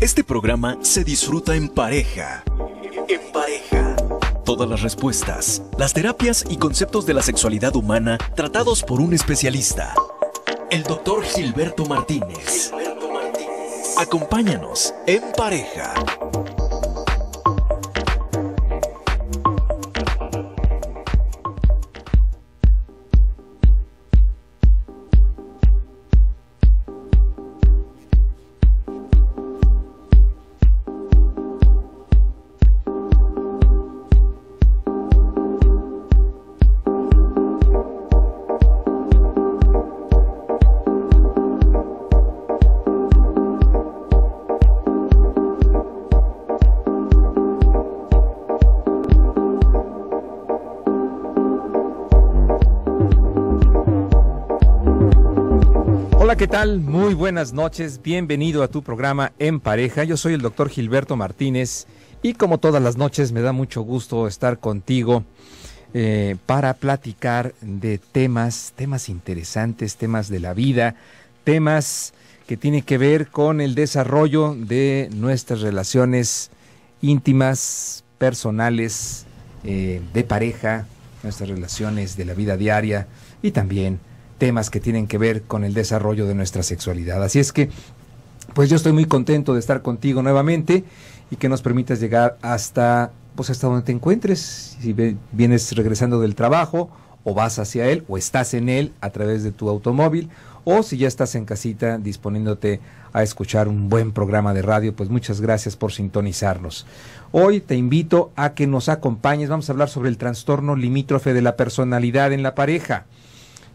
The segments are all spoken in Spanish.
Este programa se disfruta en pareja. En pareja. Todas las respuestas, las terapias y conceptos de la sexualidad humana tratados por un especialista. El doctor Gilberto Martínez. Gilberto Martínez. Acompáñanos en pareja. ¿qué tal? Muy buenas noches. Bienvenido a tu programa En Pareja. Yo soy el doctor Gilberto Martínez y como todas las noches me da mucho gusto estar contigo eh, para platicar de temas, temas interesantes, temas de la vida, temas que tienen que ver con el desarrollo de nuestras relaciones íntimas, personales, eh, de pareja, nuestras relaciones de la vida diaria y también temas que tienen que ver con el desarrollo de nuestra sexualidad. Así es que, pues yo estoy muy contento de estar contigo nuevamente y que nos permitas llegar hasta, pues hasta donde te encuentres, si vienes regresando del trabajo o vas hacia él o estás en él a través de tu automóvil o si ya estás en casita disponiéndote a escuchar un buen programa de radio, pues muchas gracias por sintonizarnos. Hoy te invito a que nos acompañes, vamos a hablar sobre el trastorno limítrofe de la personalidad en la pareja.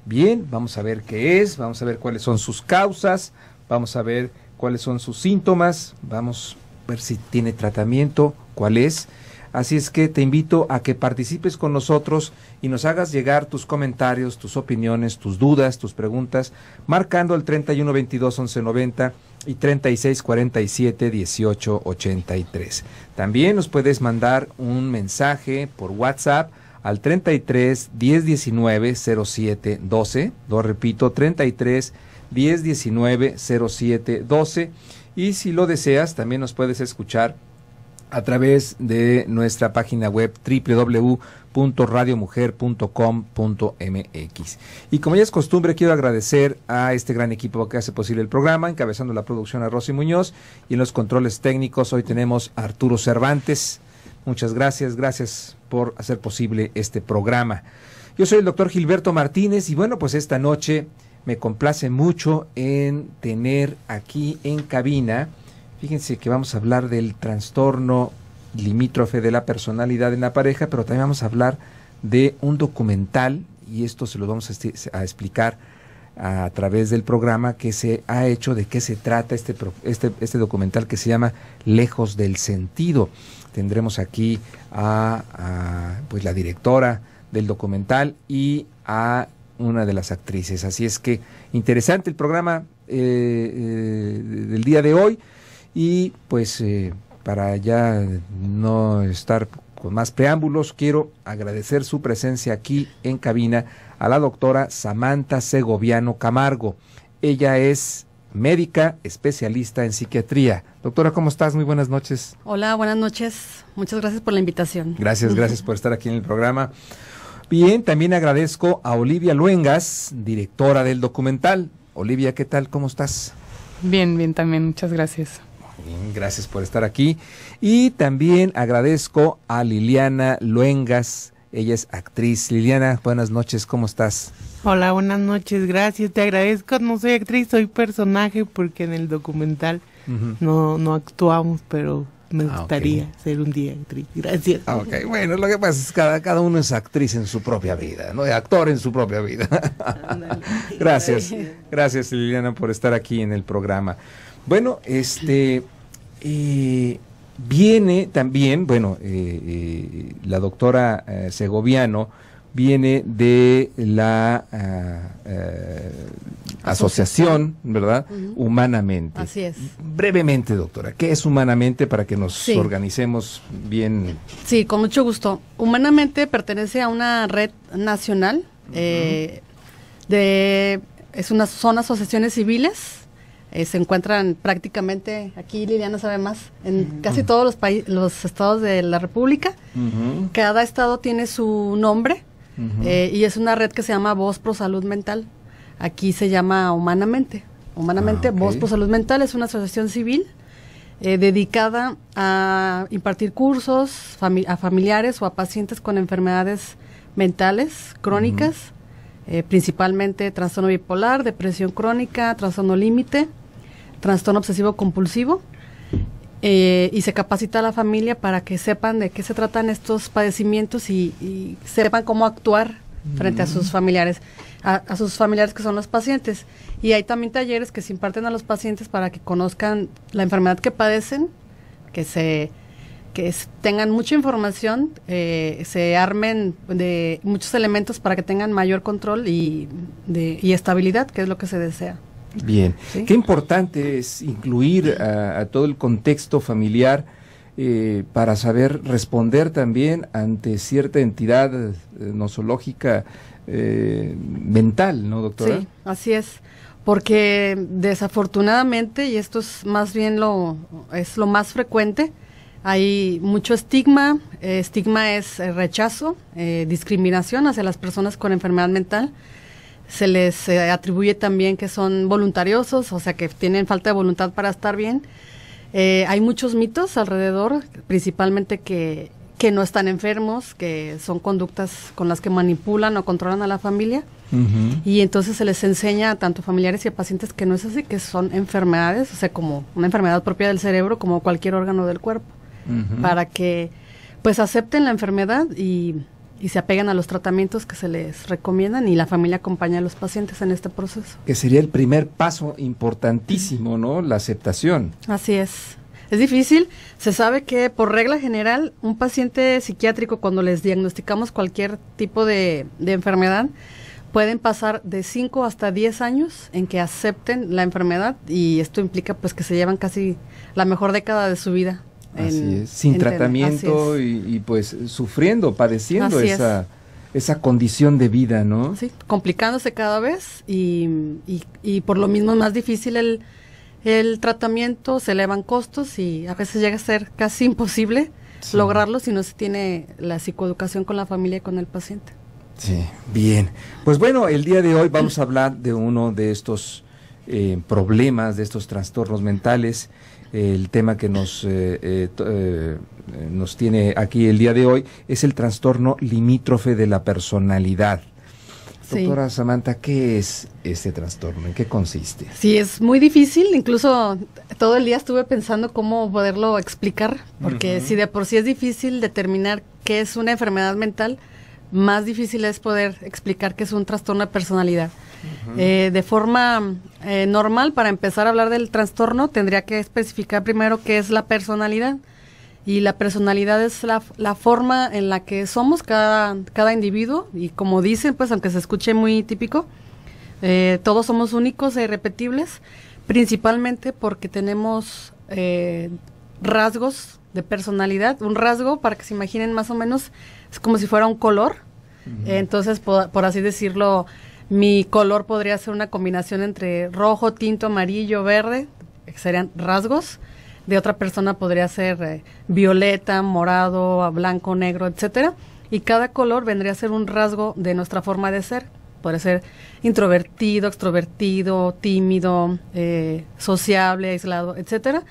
Bien, vamos a ver qué es, vamos a ver cuáles son sus causas, vamos a ver cuáles son sus síntomas, vamos a ver si tiene tratamiento, cuál es. Así es que te invito a que participes con nosotros y nos hagas llegar tus comentarios, tus opiniones, tus dudas, tus preguntas, marcando el 3122-1190 y 3647-1883. También nos puedes mandar un mensaje por WhatsApp al 33 1019 07 12. Lo repito, 33 1019 07 12. Y si lo deseas, también nos puedes escuchar a través de nuestra página web www.radiomujer.com.mx. Y como ya es costumbre, quiero agradecer a este gran equipo que hace posible el programa, encabezando la producción a Rosy Muñoz y en los controles técnicos hoy tenemos Arturo Cervantes. Muchas gracias, gracias por hacer posible este programa. Yo soy el doctor Gilberto Martínez y bueno, pues esta noche me complace mucho en tener aquí en cabina, fíjense que vamos a hablar del trastorno limítrofe de la personalidad en la pareja, pero también vamos a hablar de un documental y esto se lo vamos a, explicar a través del programa que se ha hecho, de qué se trata este, este, este documental que se llama Lejos del Sentido tendremos aquí a, pues la directora del documental y a una de las actrices. Así es que interesante el programa eh, eh, del día de hoy y pues eh, para ya no estar con más preámbulos, quiero agradecer su presencia aquí en cabina a la doctora Samantha Segoviano Camargo. Ella es médica especialista en psiquiatría. Doctora, ¿cómo estás? Muy buenas noches. Hola, buenas noches. Muchas gracias por la invitación. Gracias, gracias por estar aquí en el programa. Bien, también agradezco a Olivia Luengas, directora del documental. Olivia, ¿qué tal? ¿Cómo estás? Bien, bien también, muchas gracias. Bien, gracias por estar aquí. Y también agradezco a Liliana Luengas, ella es actriz. Liliana, buenas noches, ¿cómo estás? Hola, buenas noches, gracias, te agradezco. No soy actriz, soy personaje porque en el documental no, no actuamos, pero me ah, gustaría ser un día actriz. Gracias. Ah, ok, bueno, lo que pasa es que cada, cada uno es actriz en su propia vida, ¿no? Actor en su propia vida. gracias, gracias Liliana por estar aquí en el programa. Bueno, este, eh, Viene también, bueno, eh, eh, la doctora eh, Segoviano viene de la ah, ah, asociación, ¿verdad? Humanamente. Así es. Brevemente, doctora, ¿qué es humanamente para que nos organicemos bien? Sí, con mucho gusto. Humanamente pertenece a una red nacional de es una, son asociaciones civiles eh, se encuentran prácticamente, aquí Liliana sabe más, en casi todos los, países, los estados de la República. Cada estado tiene su nombre eh, y es una red que se llama Voz Pro Salud Mental. Aquí se llama Humanamente. Humanamente, ah, Voz Pro Salud Mental es una asociación civil eh, dedicada a impartir cursos a familiares o a pacientes con enfermedades mentales crónicas. principalmente trastorno bipolar, depresión crónica, trastorno límite, trastorno obsesivo compulsivo eh, y se capacita a la familia para que sepan de qué se tratan estos padecimientos y, sepan cómo actuar frente a sus familiares, a, sus familiares que son los pacientes. Y hay también talleres que se imparten a los pacientes para que conozcan la enfermedad que padecen, que se que tengan mucha información, eh, se armen de muchos elementos para que tengan mayor control y, de, y estabilidad, que es lo que se desea. Bien, qué importante es incluir a, todo el contexto familiar eh, para saber responder también ante cierta entidad eh, nosológica eh, mental, ¿no, doctora? Sí, así es, porque desafortunadamente, y esto es más bien lo, es lo más frecuente, hay mucho estigma, estigma es rechazo, discriminación hacia las personas con enfermedad mental, se les eh, atribuye también que son voluntariosos, o sea que tienen falta de voluntad para estar bien. Eh, hay muchos mitos alrededor, principalmente que, que no están enfermos, que son conductas con las que manipulan o controlan a la familia. Y entonces se les enseña a tanto familiares y a pacientes que no es así, que son enfermedades, o sea, como una enfermedad propia del cerebro, como cualquier órgano del cuerpo, para que pues acepten la enfermedad y y se apegan a los tratamientos que se les recomiendan y la familia acompaña a los pacientes en este proceso. Que sería el primer paso importantísimo, ¿no? La aceptación. Así es. Es difícil. Se sabe que por regla general un paciente psiquiátrico cuando les diagnosticamos cualquier tipo de, enfermedad pueden pasar de 5 hasta 10 años en que acepten la enfermedad y esto implica pues que se llevan casi la mejor década de su vida sin tratamiento y, pues sufriendo, padeciendo esa... esa condición de vida, ¿no? Sí, complicándose cada vez y, y, por lo mismo es más difícil el, el, tratamiento, se elevan costos y a veces llega a ser casi imposible lograrlo si no se tiene la psicoeducación con la familia y con el paciente. Sí, bien. Pues bueno, el día de hoy vamos a hablar de uno de estos eh, problemas, de estos trastornos mentales el tema que nos, eh, eh, eh, nos tiene aquí el día de hoy es el trastorno limítrofe de la personalidad. Doctora Samantha, ¿qué es este trastorno? ¿En qué consiste? Sí, es muy difícil, incluso todo el día estuve pensando cómo poderlo explicar, porque si de por sí es difícil determinar qué es una enfermedad mental, más difícil es poder explicar qué es un trastorno de personalidad. Eh, de forma eh, normal, para empezar a hablar del trastorno, tendría que especificar primero qué es la personalidad. Y la personalidad es la, la forma en la que somos cada, cada individuo. Y como dicen, pues aunque se escuche muy típico, eh, todos somos únicos e irrepetibles, principalmente porque tenemos rasgos de personalidad. Un rasgo, para que se imaginen más o menos, es como si fuera un color. Entonces, por, así decirlo, mi color podría ser una combinación entre rojo, tinto, amarillo, verde, que serían rasgos. De otra persona podría ser eh, violeta, morado, blanco, negro, etcétera. Y cada color vendría a ser un rasgo de nuestra forma de ser. Puede ser introvertido, extrovertido, tímido, eh, sociable, aislado, etcétera.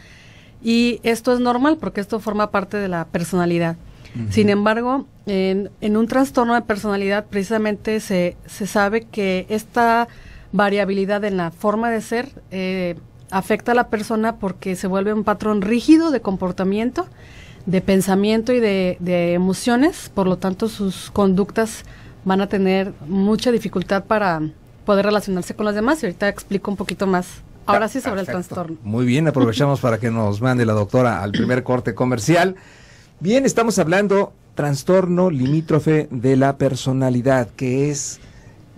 Y esto es normal porque esto forma parte de la personalidad. Sin embargo, en, un trastorno de personalidad precisamente se, se, sabe que esta variabilidad en la forma de ser eh, afecta a la persona porque se vuelve un patrón rígido de comportamiento, de pensamiento y de, emociones, por lo tanto sus conductas van a tener mucha dificultad para poder relacionarse con las demás y ahorita explico un poquito más Ahora sí sobre el trastorno. Muy bien, aprovechamos para que nos mande la doctora al primer corte comercial. Bien, estamos hablando trastorno limítrofe de la personalidad, que es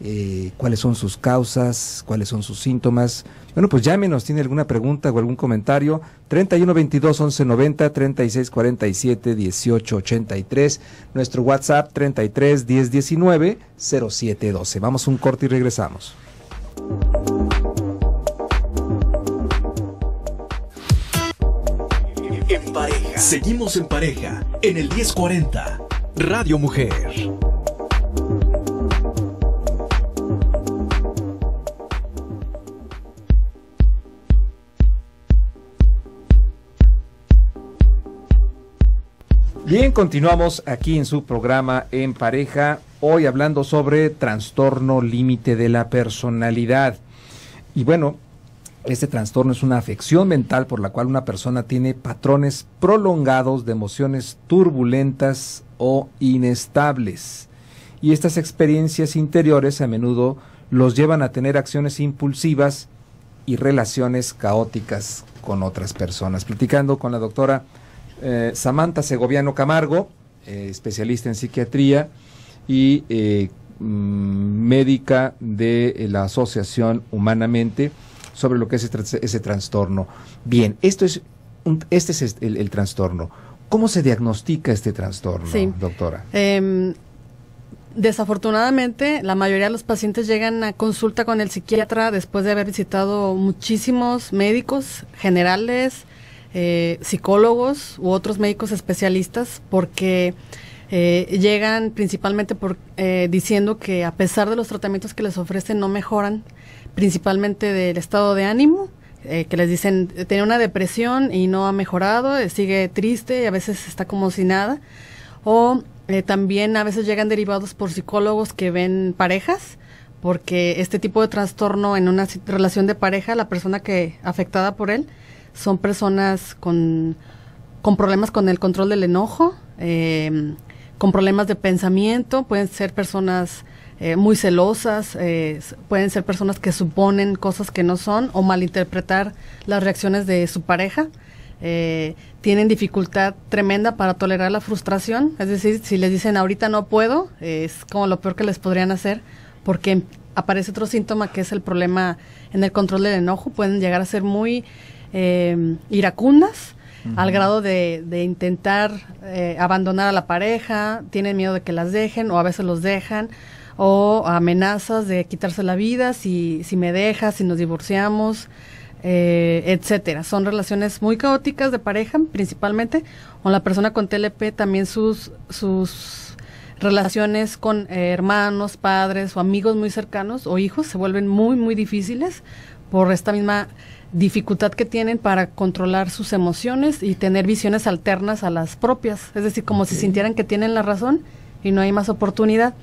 eh, cuáles son sus causas, cuáles son sus síntomas. Bueno, pues llámenos, tiene alguna pregunta o algún comentario. 31 1190 3647 1883 36 47 18 Nuestro WhatsApp 33 10 19 12. Vamos un corte y regresamos. en pareja. Seguimos en pareja en el 1040 Radio Mujer. Bien, continuamos aquí en su programa En Pareja, hoy hablando sobre trastorno límite de la personalidad. Y bueno, este trastorno es una afección mental por la cual una persona tiene patrones prolongados de emociones turbulentas o inestables. Y estas experiencias interiores a menudo los llevan a tener acciones impulsivas y relaciones caóticas con otras personas. Platicando con la doctora eh, Samantha Segoviano Camargo, eh, especialista en psiquiatría y eh, mm, médica de la Asociación Humanamente, sobre lo que es ese, trastorno. Bien, esto es este es el, trastorno. ¿Cómo se diagnostica este trastorno, doctora? Em, desafortunadamente, la mayoría de los pacientes llegan a consulta con el psiquiatra después de haber visitado muchísimos médicos generales, eh, psicólogos u otros médicos especialistas, porque eh, llegan principalmente por, eh, diciendo que a pesar de los tratamientos que les ofrecen no mejoran principalmente del estado de ánimo, eh, que les dicen, eh, tenía una depresión y no ha mejorado, eh, sigue triste y a veces está como si nada. O también a veces llegan derivados por psicólogos que ven parejas, porque este tipo de trastorno en una relación de pareja, la persona que afectada por él, son personas con, con problemas con el control del enojo, em, con problemas de pensamiento, pueden ser personas eh, muy celosas, eh, pueden ser personas que suponen cosas que no son o malinterpretar las reacciones de su pareja. Eh, tienen dificultad tremenda para tolerar la frustración, es decir, si les dicen ahorita no puedo, es como lo peor que les podrían hacer porque aparece otro síntoma que es el problema en el control del enojo, pueden llegar a ser muy iracundas, al grado de, intentar abandonar a la pareja, tienen miedo de que las dejen o a veces los dejan o amenazas de quitarse la vida si, si me deja si nos divorciamos, eh, etcétera. Son relaciones muy caóticas de pareja, principalmente, o la persona con TLP también sus, sus relaciones con eh, hermanos, padres o amigos muy cercanos o hijos se vuelven muy, muy difíciles por esta misma dificultad que tienen para controlar sus emociones y tener visiones alternas a las propias, es decir, como si sintieran que tienen la razón y no hay más oportunidad.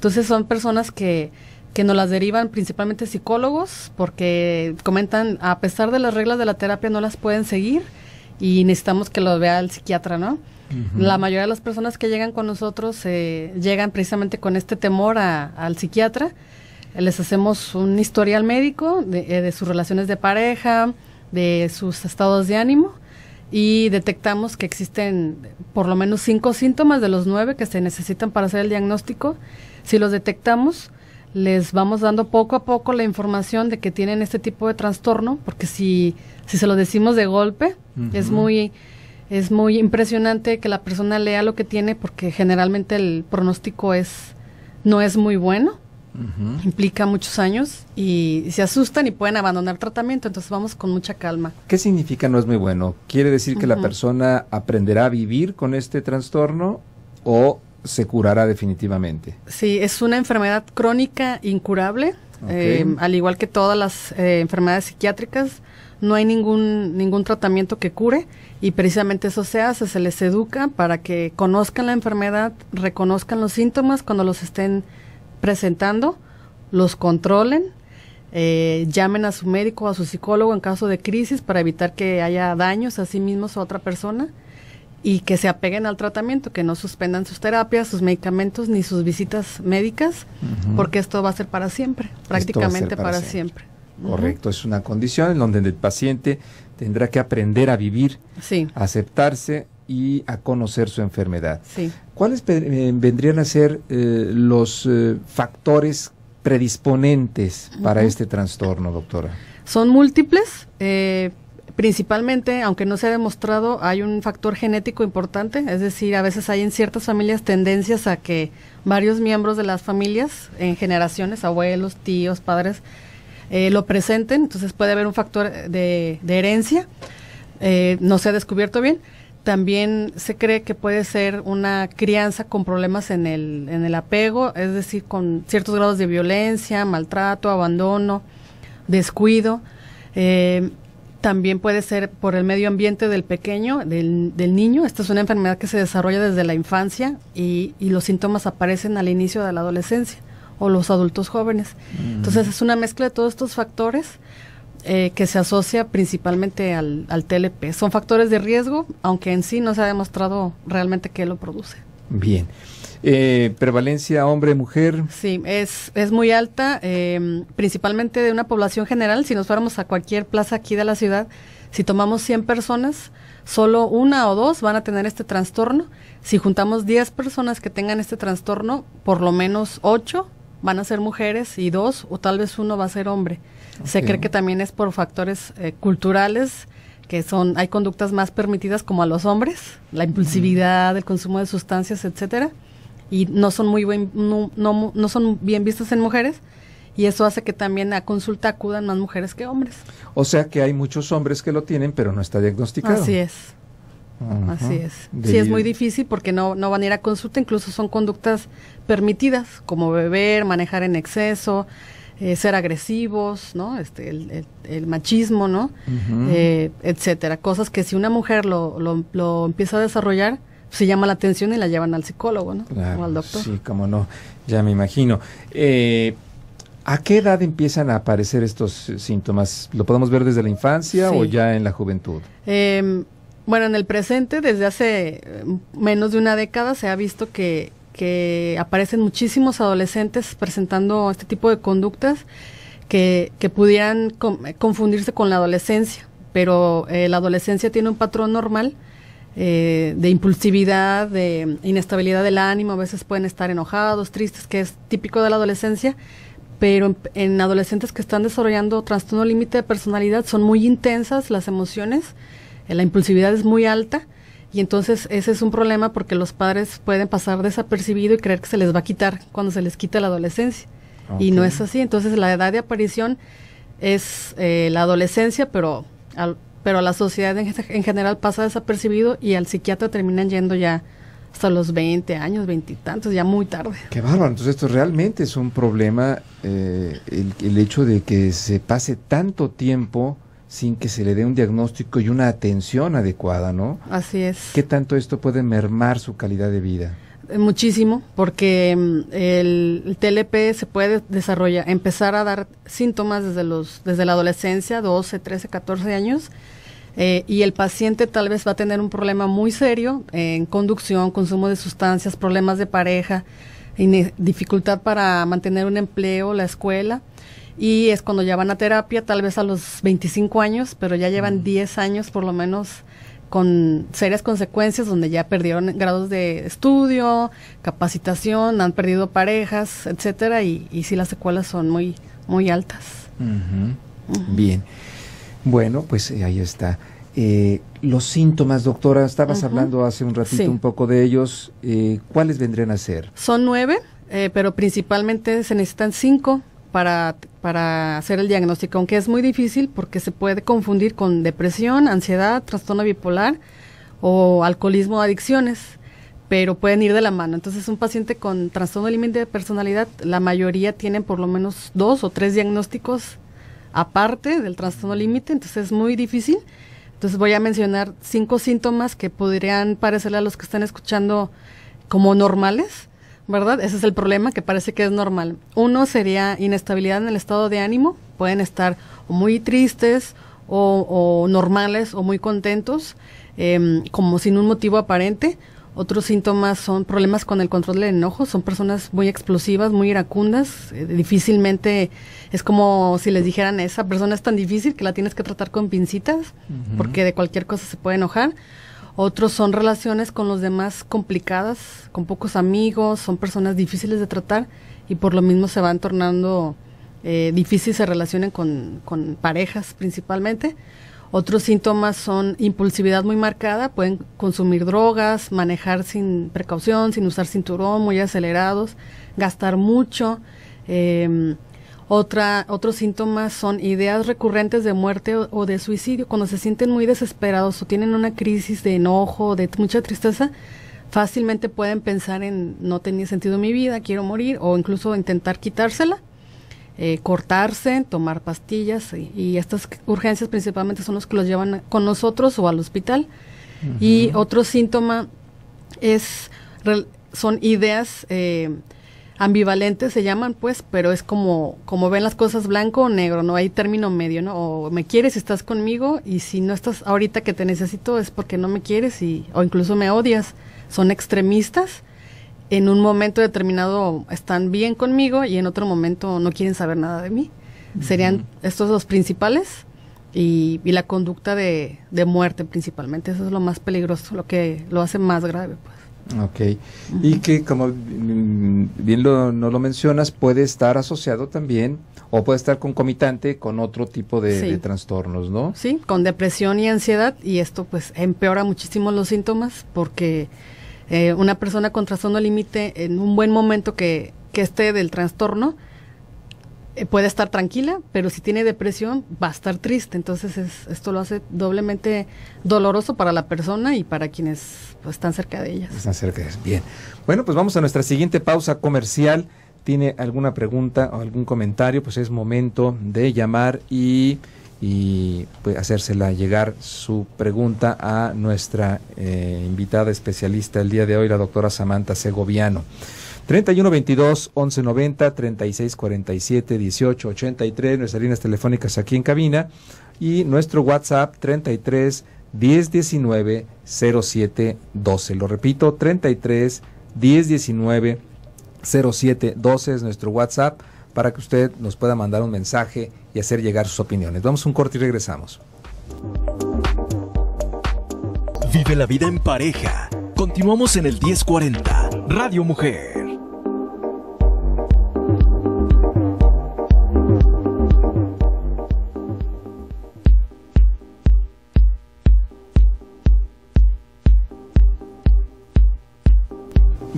Entonces son personas que, que nos las derivan principalmente psicólogos porque comentan, a pesar de las reglas de la terapia, no las pueden seguir y necesitamos que lo vea el psiquiatra, ¿no? La mayoría de las personas que llegan con nosotros eh, llegan precisamente con este temor a, al psiquiatra. Les hacemos un historial médico de, eh, de, sus relaciones de pareja, de sus estados de ánimo y detectamos que existen por lo menos cinco síntomas de los nueve que se necesitan para hacer el diagnóstico si los detectamos, les vamos dando poco a poco la información de que tienen este tipo de trastorno, porque si, si se lo decimos de golpe, es muy es muy impresionante que la persona lea lo que tiene porque generalmente el pronóstico es no es muy bueno. Implica muchos años y se asustan y pueden abandonar tratamiento, entonces vamos con mucha calma. ¿Qué significa no es muy bueno? ¿Quiere decir que la persona aprenderá a vivir con este trastorno o se curará definitivamente. Sí, es una enfermedad crónica incurable, eh, al igual que todas las eh, enfermedades psiquiátricas. No hay ningún, ningún tratamiento que cure y precisamente eso se hace, se les educa para que conozcan la enfermedad, reconozcan los síntomas cuando los estén presentando, los controlen, eh, llamen a su médico o a su psicólogo en caso de crisis para evitar que haya daños a sí mismos o a otra persona y que se apeguen al tratamiento, que no suspendan sus terapias, sus medicamentos ni sus visitas médicas, porque esto va a ser para siempre, prácticamente para, siempre. Correcto, es una condición en donde el paciente tendrá que aprender a vivir, a aceptarse y a conocer su enfermedad. ¿Cuáles eh, vendrían a ser eh, los eh, factores predisponentes para este trastorno, doctora? Son múltiples, principalmente, aunque no se ha demostrado, hay un factor genético importante, es decir, a veces hay en ciertas familias tendencias a que varios miembros de las familias, en generaciones, abuelos, tíos, padres, eh, lo presenten, entonces puede haber un factor de, herencia, eh, no se ha descubierto bien. También se cree que puede ser una crianza con problemas en el, en el apego, es decir, con ciertos grados de violencia, maltrato, abandono, descuido. Eh, también puede ser por el medio ambiente del pequeño, del, niño. Esta es una enfermedad que se desarrolla desde la infancia y, los síntomas aparecen al inicio de la adolescencia o los adultos jóvenes. Mm. Entonces es una mezcla de todos estos factores eh, que se asocia principalmente al, al TLP. Son factores de riesgo, aunque en sí no se ha demostrado realmente que lo produce. Bien. Eh, prevalencia hombre-mujer. Sí, es, es muy alta, em, principalmente de una población general. Si nos fuéramos a cualquier plaza aquí de la ciudad, si tomamos 100 personas, solo una o dos van a tener este trastorno. Si juntamos 10 personas que tengan este trastorno, por lo menos 8 van a ser mujeres y dos o tal vez uno va a ser hombre. Se cree que también es por factores eh, culturales que son hay conductas más permitidas como a los hombres, la impulsividad, el consumo de sustancias, etcétera y no son muy buen, no, son bien vistas en mujeres y eso hace que también a consulta acudan más mujeres que hombres. O sea que hay muchos hombres que lo tienen pero no está diagnosticado. Así es. Así es. sí, es muy difícil porque no, no van a ir a consulta, incluso son conductas permitidas, como beber, manejar en exceso, eh, ser agresivos, ¿no? Este, el, machismo, ¿no? Eh, etcétera. Cosas que si una mujer lo, lo empieza a desarrollar, se llama la atención y la llevan al psicólogo, ¿no? o al doctor. Sí, cómo no, ya me imagino. Eh, ¿A qué edad empiezan a aparecer estos síntomas? ¿Lo podemos ver desde la infancia o ya en la juventud? Em, bueno, en el presente, desde hace eh, menos de una década, se ha visto que, aparecen muchísimos adolescentes presentando este tipo de conductas que, pudieran confundirse con la adolescencia, pero eh, la adolescencia tiene un patrón normal eh, de impulsividad, de inestabilidad del ánimo, a veces pueden estar enojados, tristes, que es típico de la adolescencia, pero en, adolescentes que están desarrollando trastorno límite de personalidad son muy intensas las emociones, eh, la impulsividad es muy alta. Y entonces ese es un problema porque los padres pueden pasar desapercibido y creer que se les va a quitar cuando se les quita la adolescencia. Y no es así. Entonces la edad de aparición es eh, la adolescencia, pero al, pero a la sociedad en, general pasa desapercibido y al psiquiatra terminan yendo ya hasta los 20 años, 20 y tantos, ya muy tarde. Qué bárbaro, entonces esto realmente es un problema, eh, el, el, hecho de que se pase tanto tiempo sin que se le dé un diagnóstico y una atención adecuada, ¿no? Así es. ¿Qué tanto esto puede mermar su calidad de vida? Eh, muchísimo, porque mm, el, TLP se puede desarrollar, empezar a dar síntomas desde, los, desde la adolescencia, 12, 13, 14 años, eh, y el paciente tal vez va a tener un problema muy serio en conducción, consumo de sustancias, problemas de pareja, dificultad para mantener un empleo, la escuela, y es cuando ya van a terapia, tal vez a los 25 años, pero ya llevan 10 mm. años por lo menos con serias consecuencias donde ya perdieron grados de estudio, capacitación, han perdido parejas, etcétera, y, y sí las secuelas son muy, muy altas. Bien. Bueno, pues eh, ahí está. Eh, los síntomas, doctora, estabas hablando hace un ratito un poco de ellos. Eh, ¿Cuáles vendrían a ser? Son nueve, pero principalmente se necesitan cinco para, para hacer el diagnóstico, aunque es muy difícil porque se puede confundir con depresión, ansiedad, trastorno bipolar o alcoholismo o adicciones, pero pueden ir de la mano. Entonces, un paciente con trastorno límite de personalidad, la mayoría tienen por lo menos dos o tres diagnósticos aparte del trastorno límite, entonces es muy difícil. Entonces voy a mencionar cinco síntomas que podrían parecerle a los que están escuchando como normales ¿verdad? Ese es el problema que parece que es normal. Uno sería inestabilidad en el estado de ánimo, pueden estar muy tristes o, normales o muy contentos, em, como sin un motivo aparente. Otros síntomas son problemas con el control del enojo, son personas muy explosivas, muy iracundas, eh, difícilmente es como si les dijeran, esa persona es tan difícil que la tienes que tratar con pincitas, porque de cualquier cosa se puede enojar otros son relaciones con los demás complicadas, con pocos amigos, son personas difíciles de tratar y por lo mismo se van tornando eh, difíciles se relacionen con, con, parejas principalmente. Otros síntomas son impulsividad muy marcada, pueden consumir drogas, manejar sin precaución, sin usar cinturón, muy acelerados, gastar mucho, em, otra, otros síntomas son ideas recurrentes de muerte o, de suicidio. Cuando se sienten muy desesperados o tienen una crisis de enojo, de mucha tristeza, fácilmente pueden pensar en no tenía sentido mi vida, quiero morir, o incluso intentar quitársela, eh, cortarse, tomar pastillas, y, estas urgencias principalmente son los que los llevan con nosotros o al hospital. Y otro síntoma es, son ideas... Eh, ambivalentes se llaman, pues, pero es como, como ven las cosas blanco o negro, ¿no? Hay término medio, ¿no? O me quieres estás conmigo y si no estás ahorita que te necesito es porque no me quieres y, o incluso me odias. Son extremistas. En un momento determinado están bien conmigo y en otro momento no quieren saber nada de mí. Serían estos los principales y, la conducta de, de muerte principalmente. Eso es lo más peligroso, lo que lo hace más grave, pues. Ok, y que como bien lo, no lo mencionas, puede estar asociado también o puede estar concomitante con otro tipo de, trastornos, ¿no? Sí, con depresión y ansiedad y esto pues empeora muchísimo los síntomas porque eh, una persona con trastorno límite en un buen momento que, que esté del trastorno, eh, puede estar tranquila, pero si tiene depresión va a estar triste. Entonces es, esto lo hace doblemente doloroso para la persona y para quienes pues, están cerca de ella. Están cerca de ella. Bien. Bueno, pues vamos a nuestra siguiente pausa comercial. ¿Tiene alguna pregunta o algún comentario? Pues es momento de llamar y, y pues, hacérsela llegar su pregunta a nuestra eh, invitada especialista el día de hoy, la doctora Samantha Segoviano. 31 22 11 90 36 47 18 83, nuestras líneas telefónicas aquí en cabina y nuestro WhatsApp 33 10 19 07 12. Lo repito, 33 10 19 07 12 es nuestro WhatsApp para que usted nos pueda mandar un mensaje y hacer llegar sus opiniones. Vamos a un corte y regresamos. Vive la vida en pareja. Continuamos en el 1040, Radio Mujer.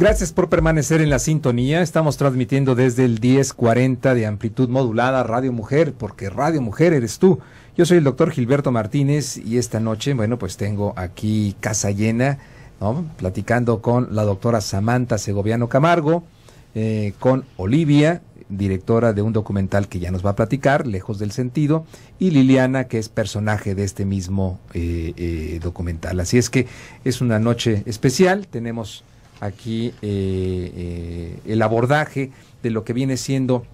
Gracias por permanecer en la sintonía. Estamos transmitiendo desde el 1040 de amplitud modulada Radio Mujer, porque Radio Mujer eres tú. Yo soy el doctor Gilberto Martínez y esta noche, bueno, pues tengo aquí casa llena, ¿no? Platicando con la doctora Samantha Segoviano Camargo, eh, con Olivia, directora de un documental que ya nos va a platicar, Lejos del Sentido, y Liliana, que es personaje de este mismo eh, eh, documental. Así es que es una noche especial, tenemos aquí eh, eh, el abordaje de lo que viene siendo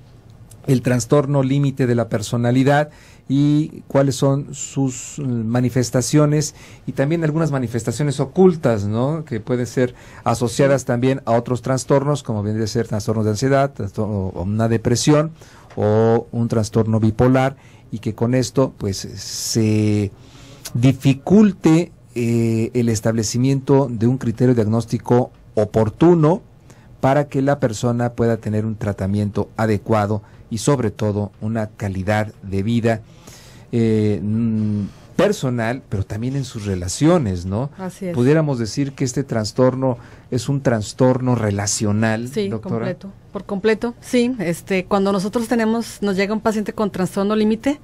el trastorno límite de la personalidad y cuáles son sus eh, manifestaciones y también algunas manifestaciones ocultas, ¿no? Que pueden ser asociadas también a otros trastornos, como viene a ser trastornos de ansiedad, trastorno, una depresión o un trastorno bipolar y que con esto, pues, se dificulte el establecimiento de un criterio diagnóstico oportuno para que la persona pueda tener un tratamiento adecuado y sobre todo una calidad de vida eh, mm, personal, pero también en sus relaciones, ¿no? Así es. Pudiéramos decir que este trastorno es un trastorno relacional, sí, doctora. Completo, por completo, sí. Este, cuando nosotros tenemos, nos llega un paciente con trastorno límite,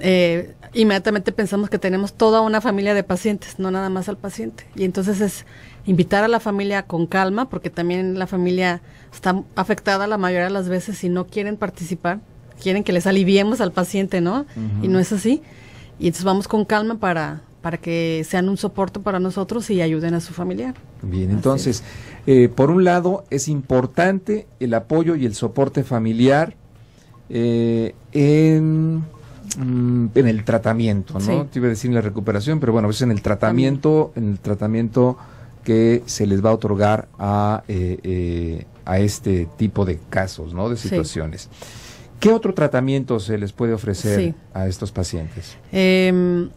eh, inmediatamente pensamos que tenemos toda una familia de pacientes, no nada más al paciente. Y entonces es invitar a la familia con calma, porque también la familia está afectada la mayoría de las veces y no quieren participar, quieren que les aliviemos al paciente, ¿no? Y no es así. Y entonces vamos con calma para, para que sean un soporte para nosotros y ayuden a su familiar. Bien, entonces, eh, por un lado, es importante el apoyo y el soporte familiar eh, mm, en, el tratamiento, ¿no? Te iba a decir en la recuperación, pero bueno, a veces en el tratamiento, en el tratamiento que se les va a otorgar a, eh, eh, a este tipo de casos, ¿no? De situaciones. ¿Qué otro tratamiento se les puede ofrecer a estos pacientes? Em,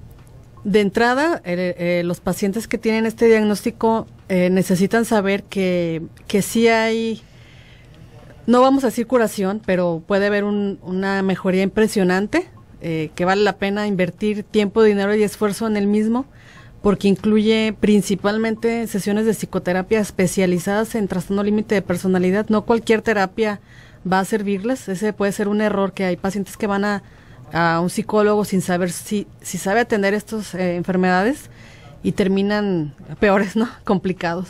de entrada, eh, los pacientes que tienen este diagnóstico necesitan saber que, que sí hay, no vamos a decir curación, pero puede haber una mejoría impresionante, que vale la pena invertir tiempo, dinero y esfuerzo en el mismo porque incluye principalmente sesiones de psicoterapia especializadas en trastorno límite de personalidad. No cualquier terapia va a servirles. Ese puede ser un error que hay pacientes que van a, a un psicólogo sin saber si, sabe atender estas eh, enfermedades y terminan peores, ¿no? Complicados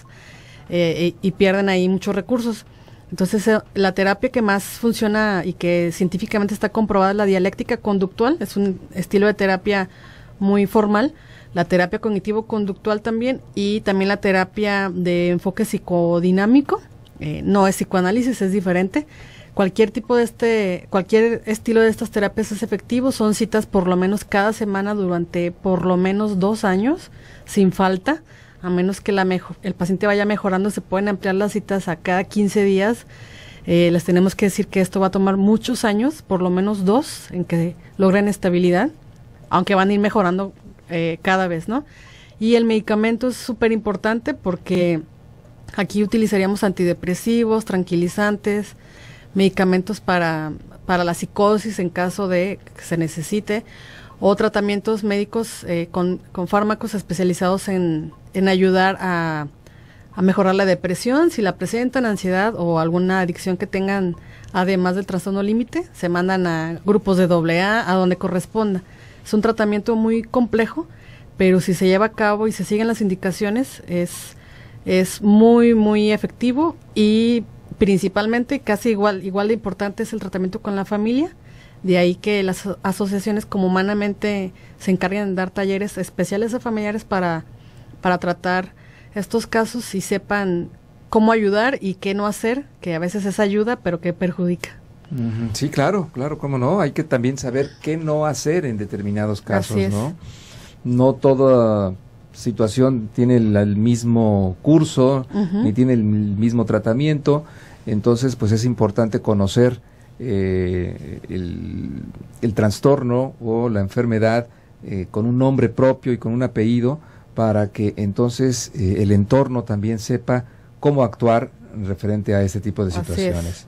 eh, y, pierden ahí muchos recursos. Entonces, eh, la terapia que más funciona y que científicamente está comprobada es la dialéctica conductual. Es un estilo de terapia muy formal la terapia cognitivo-conductual también y también la terapia de enfoque psicodinámico. Eh, no es psicoanálisis, es diferente. Cualquier tipo de este, cualquier estilo de estas terapias es efectivo. Son citas por lo menos cada semana durante por lo menos dos años, sin falta. A menos que la mejor, el paciente vaya mejorando, se pueden ampliar las citas a cada 15 días. Eh, les tenemos que decir que esto va a tomar muchos años, por lo menos dos, en que logren estabilidad, aunque van a ir mejorando eh, cada vez, ¿no? Y el medicamento es súper importante porque aquí utilizaríamos antidepresivos, tranquilizantes, medicamentos para, para la psicosis en caso de que se necesite, o tratamientos médicos eh, con, con, fármacos especializados en, en ayudar a, a, mejorar la depresión, si la presentan, ansiedad o alguna adicción que tengan, además del trastorno límite, se mandan a grupos de AA, a donde corresponda. Es un tratamiento muy complejo, pero si se lleva a cabo y se siguen las indicaciones, es, muy, muy efectivo y principalmente casi igual, igual de importante es el tratamiento con la familia. De ahí que las asociaciones como humanamente se encarguen de dar talleres especiales a familiares para, para tratar estos casos y sepan cómo ayudar y qué no hacer, que a veces es ayuda, pero que perjudica. Sí, claro, claro, cómo no. Hay que también saber qué no hacer en determinados casos, ¿no? No toda situación tiene el, mismo curso, ni tiene el, mismo tratamiento. Entonces, pues es importante conocer eh, el, trastorno o la enfermedad eh, con un nombre propio y con un apellido para que entonces eh, el entorno también sepa cómo actuar referente a este tipo de situaciones.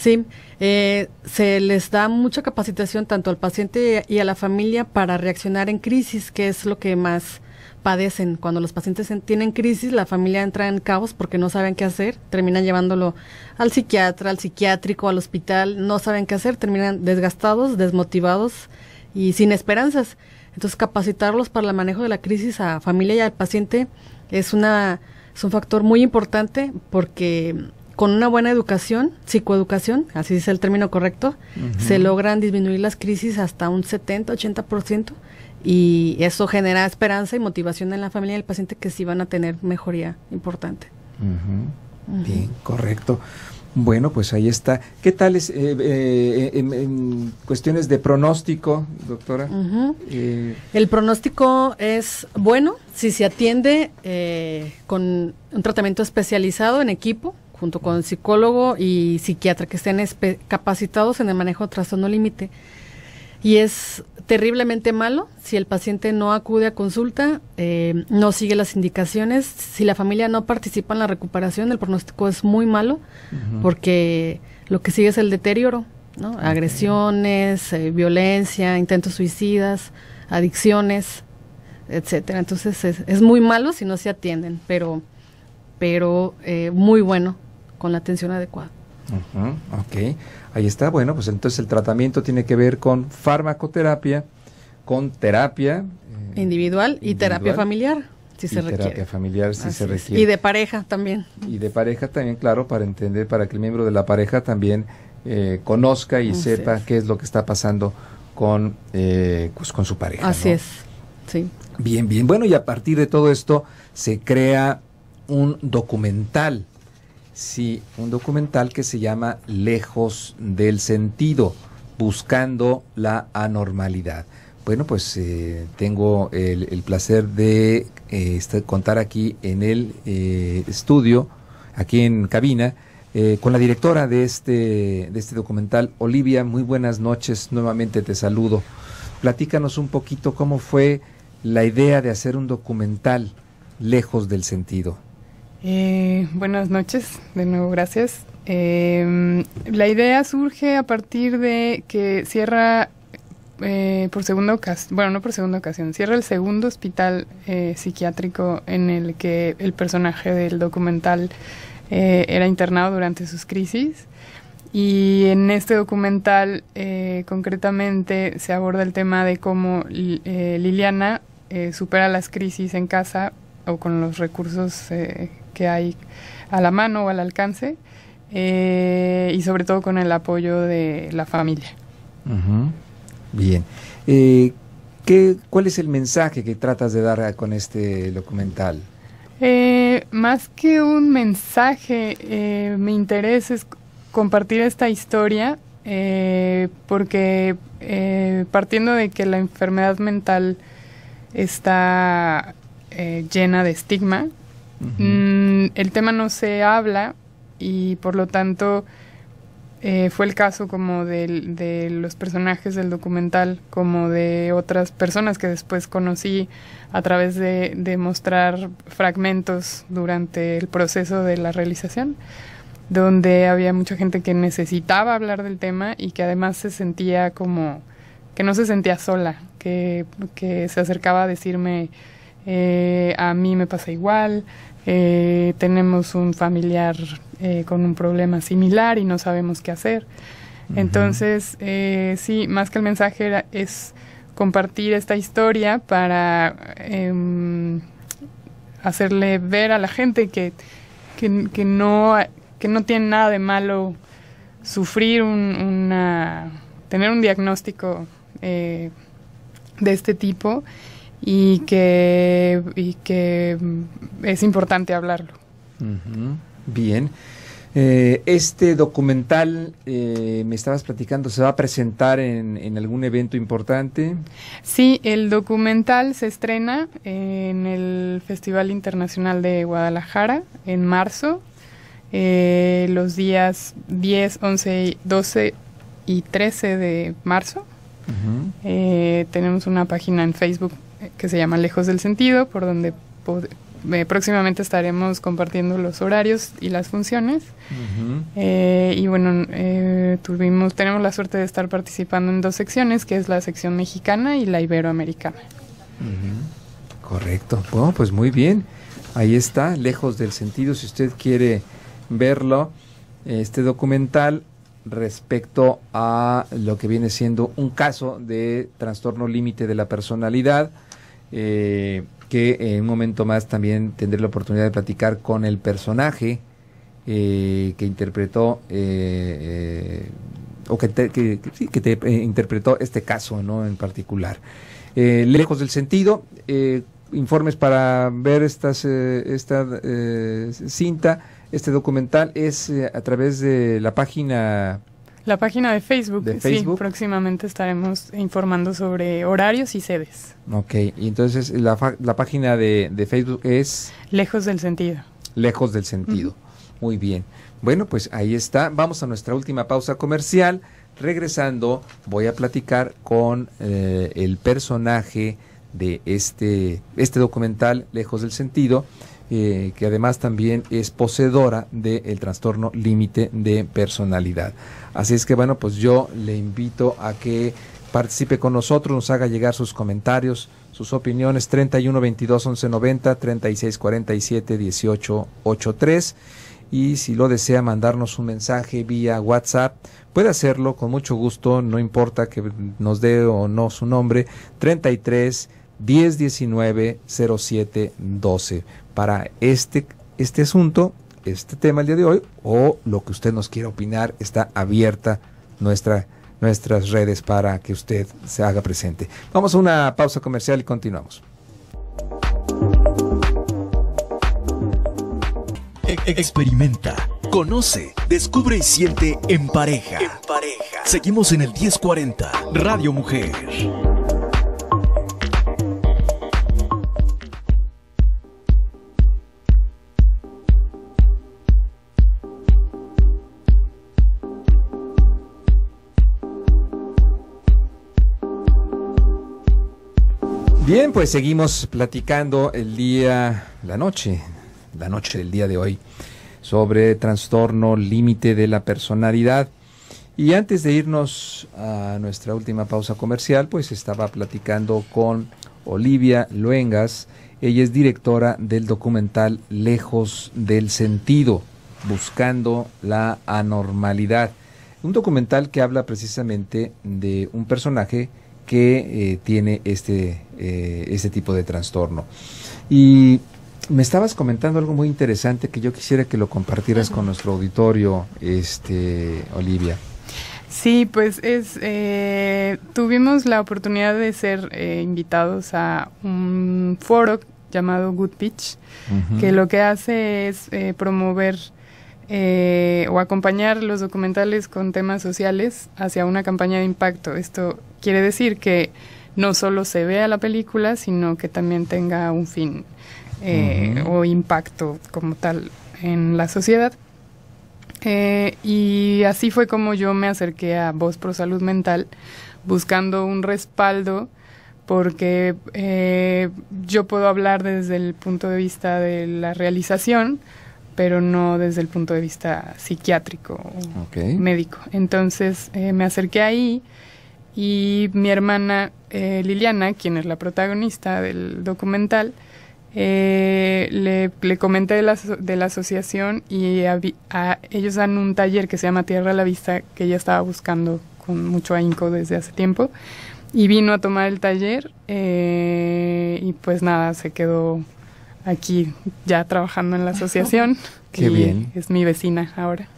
Sí, eh, se les da mucha capacitación tanto al paciente y a la familia para reaccionar en crisis, que es lo que más padecen. Cuando los pacientes tienen crisis, la familia entra en caos porque no saben qué hacer, terminan llevándolo al psiquiatra, al psiquiátrico, al hospital, no saben qué hacer, terminan desgastados, desmotivados y sin esperanzas. Entonces, capacitarlos para el manejo de la crisis a familia y al paciente es una es un factor muy importante porque con una buena educación, psicoeducación, así es el término correcto, se logran disminuir las crisis hasta un 70-80% y eso genera esperanza y motivación en la familia del paciente que sí van a tener mejoría importante. Bien, correcto. Bueno, pues ahí está. ¿Qué tal es eh, eh, eh, en, cuestiones de pronóstico, doctora? El pronóstico es bueno si se atiende con un tratamiento especializado en equipo, junto con psicólogo y psiquiatra que estén capacitados en el manejo de trastorno límite. Y es terriblemente malo si el paciente no acude a consulta, eh, no sigue las indicaciones, si la familia no participa en la recuperación, el pronóstico es muy malo porque lo que sigue es el deterioro, agresiones, eh, violencia, intentos suicidas, adicciones, etcétera. Entonces es, muy malo si no se atienden, pero, pero eh, muy bueno con la atención adecuada. ok, ahí está. Bueno, pues entonces el tratamiento tiene que ver con farmacoterapia, con terapia eh, individual, y terapia familiar. Si se terapia familiar si se requiere. Y de pareja también. Y de pareja también, claro, para entender, para que el miembro de la pareja también eh, conozca y sepa qué es lo que está pasando con, eh, pues, con su pareja. Así es, sí. Bien, bien. Bueno, y a partir de todo esto se crea un documental Sí, un documental que se llama Lejos del Sentido, buscando la anormalidad. Bueno, pues eh, tengo el, placer de eh, este, contar aquí en el eh, estudio, aquí en cabina, con la directora de este, de este documental, Olivia. Muy buenas noches, nuevamente te saludo. Platícanos un poquito cómo fue la idea de hacer un documental lejos del sentido. Eh, buenas noches, de nuevo gracias. Eh, la idea surge a partir de que cierra eh, por segunda ocasión, bueno, no por segunda ocasión, cierra el segundo hospital psiquiátrico en el que el personaje del documental era internado durante sus crisis. Y en este documental concretamente se aborda el tema de cómo Liliana supera las crisis en casa o con los recursos eh, que hay a la mano o al alcance eh, y sobre todo con el apoyo de la familia. Bien. Eh, ¿qué, ¿Cuál es el mensaje que tratas de dar con este documental? Eh, más que un mensaje, mi interés es compartir esta historia porque partiendo de que la enfermedad mental está llena de estigma, Mm, el tema no se habla y por lo tanto eh, fue el caso como de, los personajes del documental, como de otras personas que después conocí a través de, mostrar fragmentos durante el proceso de la realización, donde había mucha gente que necesitaba hablar del tema y que además se sentía como que no se sentía sola, que, se acercaba a decirme, eh, a mí me pasa igual, eh, tenemos un familiar eh, con un problema similar y no sabemos qué hacer. Entonces, eh, sí, más que el mensaje es compartir esta historia para em, hacerle ver a la gente que, que, que, no, que no tiene nada de malo sufrir un, una, tener un diagnóstico eh, de este tipo y que, y que mm, es importante hablarlo. Bien. Eh, este documental, eh, me estabas platicando, ¿se va a presentar en, en, algún evento importante? Sí, el documental se estrena en el Festival Internacional de Guadalajara en marzo, eh, los días 10, 11, 12 y 13 de marzo. tenemos una página en Facebook que se llama Lejos del Sentido, por donde eh, próximamente estaremos compartiendo los horarios y las funciones. Eh, y bueno, eh, tuvimos, tenemos la suerte de estar participando en dos secciones, que es la sección mexicana y la iberoamericana. Correcto. Bueno, pues muy bien. Ahí está, lejos del sentido, si usted quiere verlo, este documental respecto a lo que viene siendo un caso de trastorno límite de la personalidad que en un momento más también tendré la oportunidad de platicar con el personaje eh, que interpretó eh, eh, o que, te, interpretó este caso ¿no? en particular. lejos del sentido, informes para ver estas, esta cinta, este documental es a través de la página la página de Facebook. Sí, próximamente estaremos informando sobre horarios y sedes. Ok, y entonces la, la página de, de, Facebook es... Lejos del sentido. Lejos del sentido. Muy bien. Bueno, pues ahí está. Vamos a nuestra última pausa comercial. Regresando, voy a platicar con eh, el personaje de este, este documental, Lejos del Sentido, eh, que además también es poseedora del trastorno límite de personalidad. Así es que bueno, pues yo le invito a que participe con nosotros, nos haga llegar sus comentarios, sus opiniones 31 22 11 90 36 47 18 83 y si lo desea mandarnos un mensaje vía WhatsApp, puede hacerlo con mucho gusto, no importa que nos dé o no su nombre, 33 10 19 07 12 para este, este asunto, este tema el día de hoy, o lo que usted nos quiera opinar, está abierta nuestra, nuestras redes para que usted se haga presente. Vamos a una pausa comercial y continuamos. E-, experimenta, conoce, descubre y siente en pareja. En pareja. Seguimos en el 1040, Radio Mujer. Bien, pues seguimos platicando el día, la noche, la noche del día de hoy, sobre trastorno límite de la personalidad. Y antes de irnos a nuestra última pausa comercial, pues estaba platicando con Olivia Luengas. Ella es directora del documental Lejos del Sentido, Buscando la Anormalidad. Un documental que habla precisamente de un personaje que eh, tiene este, eh, este tipo de trastorno. Y me estabas comentando algo muy interesante que yo quisiera que lo compartieras con nuestro auditorio, este, Olivia. Sí, pues es eh, tuvimos la oportunidad de ser invitados a un foro llamado Good Pitch, que lo que hace es promover eh, o acompañar los documentales con temas sociales hacia una campaña de impacto. Esto quiere decir que no solo se vea la película, sino que también tenga un fin eh, o impacto como tal en la sociedad. Eh, y así fue como yo me acerqué a Voz Pro Salud Mental, buscando un respaldo, porque yo puedo hablar desde el punto de vista de la realización, pero no desde el punto de vista psiquiátrico o médico. Entonces eh, me acerqué ahí y mi hermana eh, Liliana, quien es la protagonista del documental, eh, le, le, comenté de la, de la asociación y a, ellos dan un taller que se llama Tierra a la Vista, que ella estaba buscando con mucho ahínco desde hace tiempo, y vino a tomar el taller y pues nada, se quedó aquí ya trabajando en la asociación. Qué bien. Es mi vecina ahora.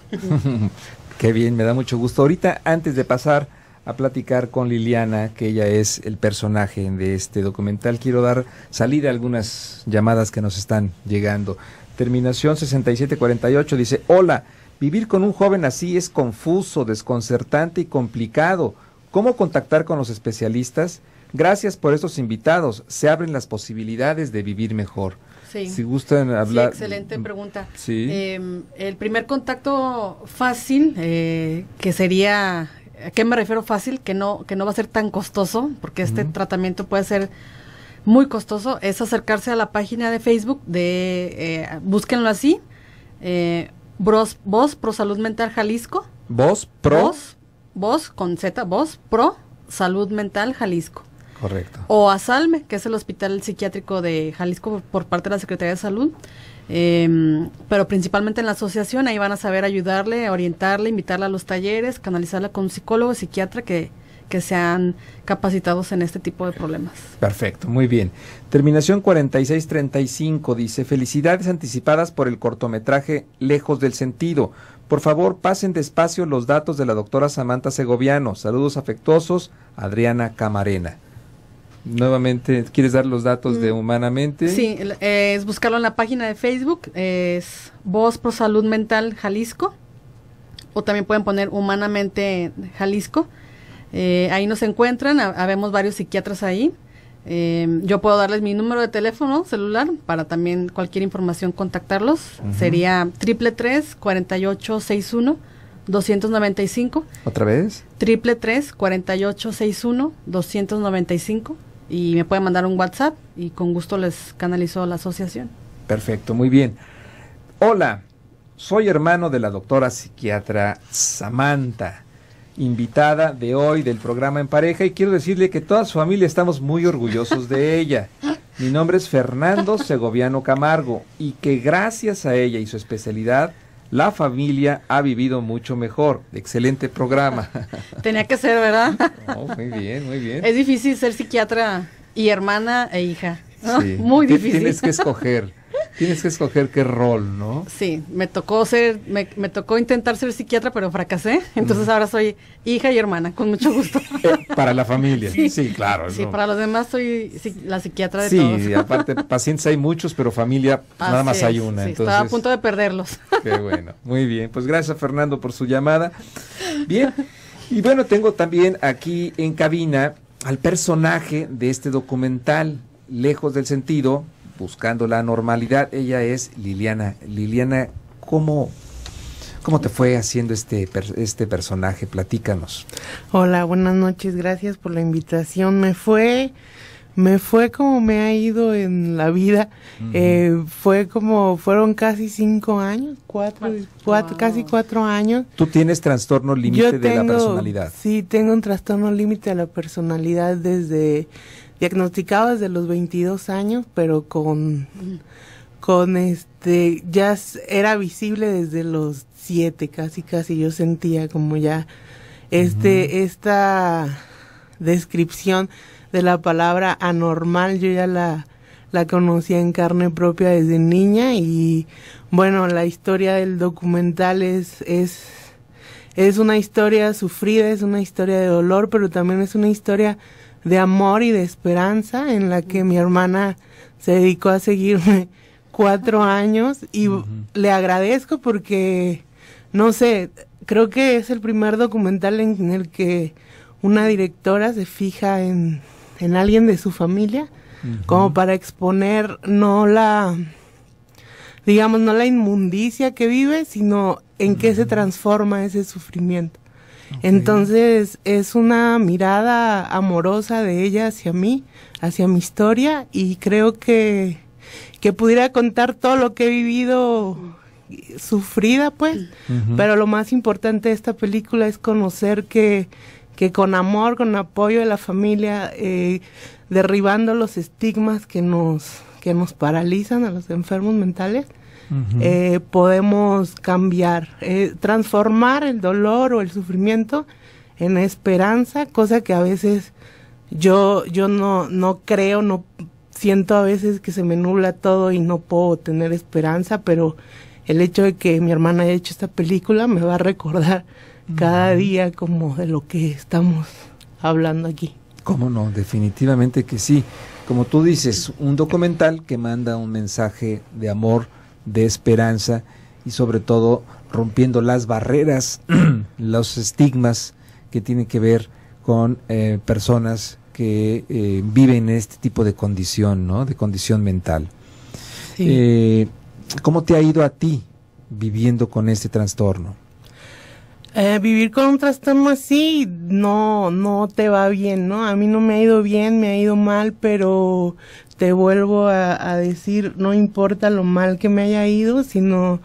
Qué bien, me da mucho gusto. Ahorita, antes de pasar a platicar con Liliana, que ella es el personaje de este documental, quiero dar salida a algunas llamadas que nos están llegando. Terminación 6748 dice, hola, vivir con un joven así es confuso, desconcertante y complicado. ¿Cómo contactar con los especialistas? Gracias por estos invitados. Se abren las posibilidades de vivir mejor. Si gustan hablar. Sí, excelente pregunta. Sí. Em, el primer contacto fácil, eh, que sería, ¿a qué me refiero fácil? Que no, que no va a ser tan costoso, porque este tratamiento puede ser muy costoso, es acercarse a la página de Facebook de, eh, búsquenlo así, Vos eh, Pro Salud Mental Jalisco. Vos Pro. Vos, con Z, Vos Pro Salud Mental Jalisco. Correcto. O a Salme, que es el hospital psiquiátrico de Jalisco por parte de la Secretaría de Salud. Em, pero principalmente en la asociación, ahí van a saber ayudarle, orientarle, invitarla a los talleres, canalizarla con un psicólogo, psiquiatra que, que sean capacitados en este tipo de problemas. Perfecto, muy bien. Terminación 4635 dice, felicidades anticipadas por el cortometraje Lejos del Sentido. Por favor, pasen despacio los datos de la doctora Samantha Segoviano. Saludos afectuosos, Adriana Camarena. Nuevamente, ¿quieres dar los datos de mm. Humanamente? Sí, eh, es buscarlo en la página de Facebook, es Voz por Salud Mental Jalisco, o también pueden poner Humanamente Jalisco. Eh, ahí nos encuentran, habemos varios psiquiatras ahí. Eh, yo puedo darles mi número de teléfono celular para también cualquier información contactarlos. Sería triple tres cuarenta ¿Otra vez? Triple tres cuarenta y ocho seis uno doscientos y y me pueden mandar un WhatsApp y con gusto les canalizo la asociación. Perfecto, muy bien. Hola, soy hermano de la doctora psiquiatra Samantha, invitada de hoy del programa En Pareja y quiero decirle que toda su familia estamos muy orgullosos de ella. Mi nombre es Fernando Segoviano Camargo y que gracias a ella y su especialidad la familia ha vivido mucho mejor. Excelente programa. Tenía que ser, ¿verdad? muy bien, muy bien. Es difícil ser psiquiatra y hermana e hija. Muy difícil. Tienes que escoger. Tienes que escoger qué rol, ¿no? Sí, me tocó ser, me, tocó intentar ser psiquiatra, pero fracasé. Entonces ahora soy hija y hermana, con mucho gusto. Eh, para la familia, sí, claro. Sí, para los demás soy la psiquiatra de todos. Sí, aparte, pacientes hay muchos, pero familia pues, nada más hay una. Estaba a punto de perderlos. Qué bueno, muy bien. Pues gracias Fernando por su llamada. Bien, y bueno, tengo también aquí en cabina al personaje de este documental, Lejos del Sentido, buscando la normalidad. Ella es Liliana. Liliana, ¿cómo, cómo te fue haciendo este, este personaje? Platícanos. Hola, buenas noches. Gracias por la invitación. Me fue me fue como me ha ido en la vida. eh, fue como, fueron casi cinco años, cuatro, casi cuatro años. ¿Tú tienes trastorno límite de la personalidad? Sí, tengo un trastorno límite de la personalidad desde diagnosticado desde los 22 años, pero con, con este, ya era visible desde los 7, casi, casi yo sentía como ya este, esta descripción de la palabra anormal, yo ya la, la conocía en carne propia desde niña y bueno, la historia del documental es, es, es una historia sufrida, es una historia de dolor, pero también es una historia de amor y de esperanza en la que mi hermana se dedicó a seguirme cuatro años y le agradezco porque, no sé, creo que es el primer documental en el que una directora se fija en, alguien de su familia como para exponer no la digamos no la inmundicia que vive sino en qué se transforma ese sufrimiento entonces es una mirada amorosa de ella hacia mí, hacia mi historia y creo que, que pudiera contar todo lo que he vivido sufrida pues, pero lo más importante de esta película es conocer que, que con amor, con apoyo de la familia, eh, derribando los estigmas que nos, que nos paralizan a los enfermos mentales, eh, podemos cambiar, eh, transformar el dolor o el sufrimiento en esperanza, cosa que a veces yo, yo no, no creo, no siento a veces que se me nubla todo y no puedo tener esperanza, pero el hecho de que mi hermana haya hecho esta película me va a recordar cada día como de lo que estamos hablando aquí. ¿Cómo no? Definitivamente que sí. Como tú dices, un documental que manda un mensaje de amor, de esperanza y sobre todo rompiendo las barreras, los estigmas que tienen que ver con eh, personas que eh, viven en este tipo de condición, ¿no? De condición mental. Eh, ¿Cómo te ha ido a ti viviendo con este trastorno? vivir con un trastorno así no, no te va bien, ¿no? A mí no me ha ido bien, me ha ido mal, pero te vuelvo a, decir, no importa lo mal que me haya ido, sino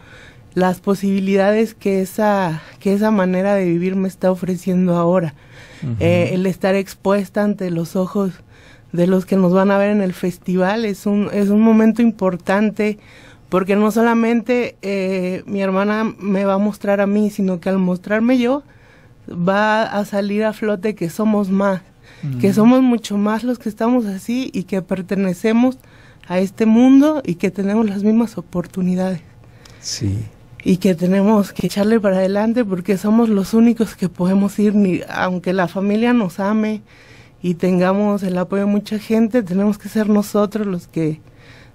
las posibilidades que esa, que esa manera de vivir me está ofreciendo ahora. Eh, el estar expuesta ante los ojos de los que nos van a ver en el festival es un, es un momento importante porque no solamente eh, mi hermana me va a mostrar a mí, sino que al mostrarme yo va a salir a flote que somos más que somos mucho más los que estamos así y que pertenecemos a este mundo y que tenemos las mismas oportunidades. Sí. Y que tenemos que echarle para adelante porque somos los únicos que podemos ir, ni, aunque la familia nos ame y tengamos el apoyo de mucha gente, tenemos que ser nosotros los que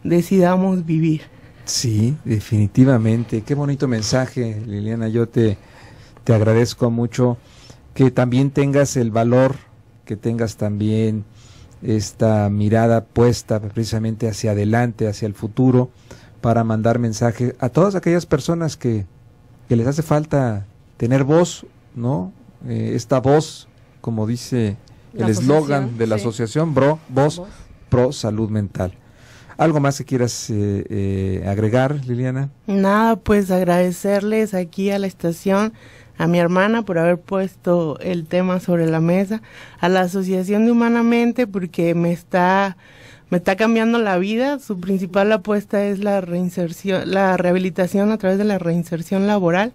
decidamos vivir. Sí, definitivamente. Qué bonito mensaje, Liliana. Yo te, te agradezco mucho que también tengas el valor que tengas también esta mirada puesta precisamente hacia adelante, hacia el futuro, para mandar mensajes a todas aquellas personas que, que les hace falta tener voz, ¿no? Eh, esta voz, como dice el eslogan de la asociación, bro, voz, pro salud mental. ¿Algo más que quieras eh, eh, agregar, Liliana? Nada, pues agradecerles aquí a la estación a mi hermana por haber puesto el tema sobre la mesa, a la Asociación de Humanamente porque me está me está cambiando la vida. Su principal apuesta es la reinserción, la rehabilitación a través de la reinserción laboral.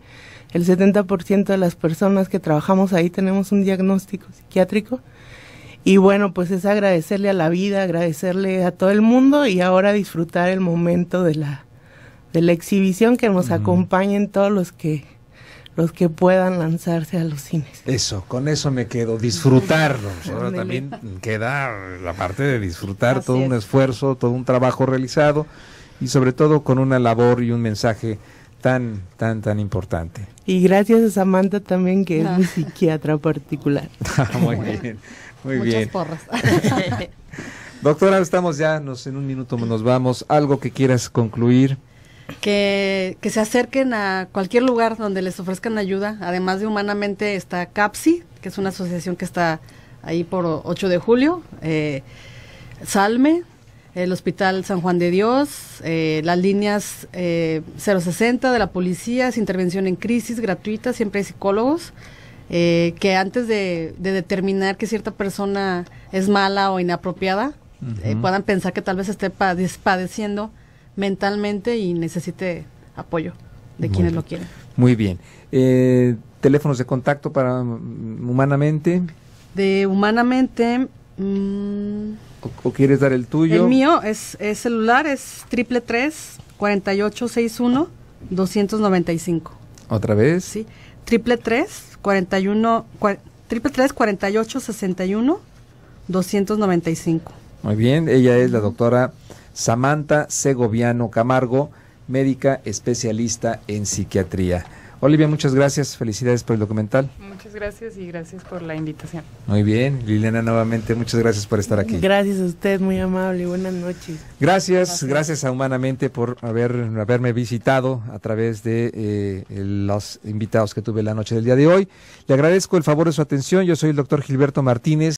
El 70% de las personas que trabajamos ahí tenemos un diagnóstico psiquiátrico. Y bueno, pues es agradecerle a la vida, agradecerle a todo el mundo y ahora disfrutar el momento de la de la exhibición que nos acompañen todos los que los que puedan lanzarse a los cines. Eso, con eso me quedo, disfrutarlo. Ahora también queda la parte de disfrutar todo un esfuerzo, todo un trabajo realizado y sobre todo con una labor y un mensaje tan, tan, tan importante. Y gracias a Samantha también, que es ah. mi psiquiatra particular. Ah, muy bien, muy Muchas bien. Porras. Doctora, estamos ya, nos, en un minuto nos vamos. ¿Algo que quieras concluir? que, se acerquen a cualquier lugar donde les ofrezcan ayuda. Además de Humanamente está CAPSI, que es una asociación que está ahí por 8 de julio, eh, Salme, el Hospital San Juan de Dios, eh, las líneas eh, 060 de la policía, es intervención en crisis gratuita, siempre hay psicólogos. Eh, que antes de, determinar que cierta persona es mala o inapropiada, puedan pensar que tal vez esté padeciendo mentalmente y necesite apoyo de quienes lo quieren. Muy bien. Eh, ¿Teléfonos de contacto para mm, Humanamente? De Humanamente... Mm, o, quieres dar el tuyo? El mío es, celular, es triple tres cuarenta ¿Otra vez? Sí, triple tres cuarenta y uno triple Muy bien, ella es la doctora Samantha Segoviano Camargo, médica especialista en psiquiatría. Olivia, muchas gracias. Felicidades por el documental. Muchas gracias y gracias por la invitación. Muy bien. Liliana, nuevamente, muchas gracias por estar aquí. Gracias a usted, muy amable. Buenas noches. Gracias, gracias, a Humanamente por haber, haberme visitado a través de eh, los invitados que tuve la noche del día de hoy. Le agradezco el favor de su atención. Yo soy el doctor Gilberto Martínez.